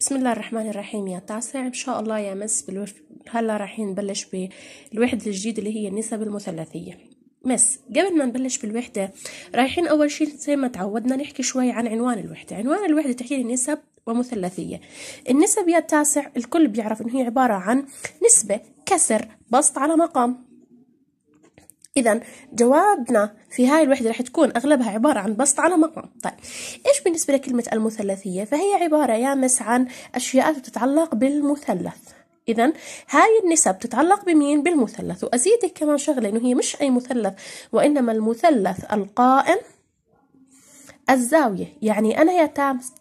بسم الله الرحمن الرحيم يا تاسع ان شاء الله يا مس بالوف... هلا رايحين نبلش بالوحده الجديده اللي هي النسب المثلثيه مس قبل ما نبلش بالوحده رايحين اول شيء زي ما تعودنا نحكي شوي عن عنوان الوحده عنوان الوحده تحكي نسب ومثلثية النسب يا التاسع الكل بيعرف انه هي عبارة عن نسبة كسر بسط على مقام إذا جوابنا في هاي الوحدة رح تكون أغلبها عبارة عن بسط على مقام طيب إيش بالنسبة لكلمة المثلثية فهي عبارة يامس عن أشياء تتعلق بالمثلث إذا هاي النسب تتعلق بمين؟ بالمثلث وأزيدك كمان شغلة إنه هي مش أي مثلث وإنما المثلث القائم الزاوية يعني أنا يا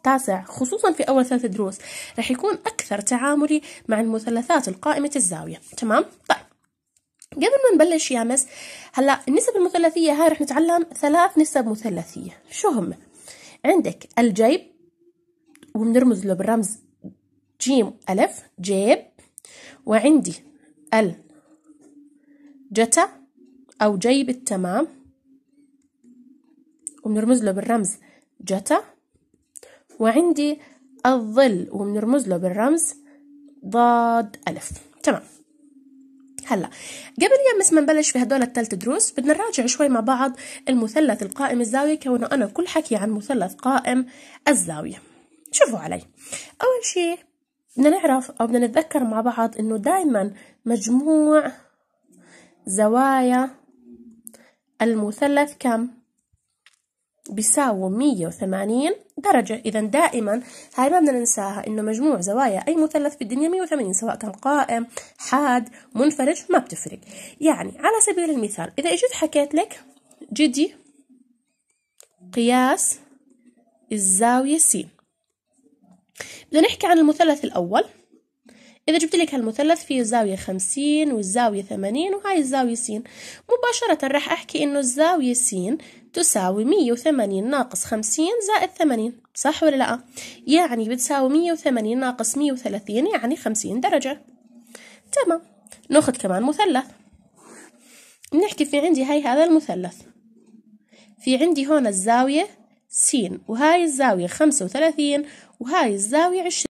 تاسع خصوصا في أول ثلاث دروس رح يكون أكثر تعاملي مع المثلثات القائمة الزاوية تمام؟ طيب قبل ما نبلش يا مس هلا النسب المثلثيه هاي رح نتعلم ثلاث نسب مثلثيه شو هم عندك الجيب وبنرمز له بالرمز جيم ألف جيب وعندي ال جتا أو جيب التمام وبنرمز له بالرمز جتا وعندي الظل وبنرمز له بالرمز ضاد ألف تمام هلا قبل يا مس ما نبلش في هدول الثلاث دروس بدنا نراجع شوي مع بعض المثلث القائم الزاوية كونه أنا كل حكي عن مثلث قائم الزاوية شوفوا علي أول شيء بدنا نعرف أو بدنا نتذكر مع بعض إنه دائما مجموع زوايا المثلث كم بيساوي 180 درجة إذا دائما هاي ما بدنا ننساها إنه مجموع زوايا أي مثلث في الدنيا 180 سواء كان قائم حاد منفرج ما بتفرق يعني على سبيل المثال إذا إجيت حكيت لك جدي قياس الزاوية س. بدنا نحكي عن المثلث الأول إذا جبت لك هالمثلث فيه زاوية خمسين والزاوية ثمانين وهاي الزاوية س مباشرة راح أحكي إنه الزاوية س تساوي مية وثمانين ناقص خمسين زائد ثمانين صح ولا لأ؟ يعني بتساوي مية وثمانين ناقص مية وثلاثين يعني خمسين درجة تمام ناخد كمان مثلث بنحكي في عندي هاي هذا المثلث في عندي هون الزاوية س وهاي الزاوية خمسة وثلاثين وهاي الزاوية عشرين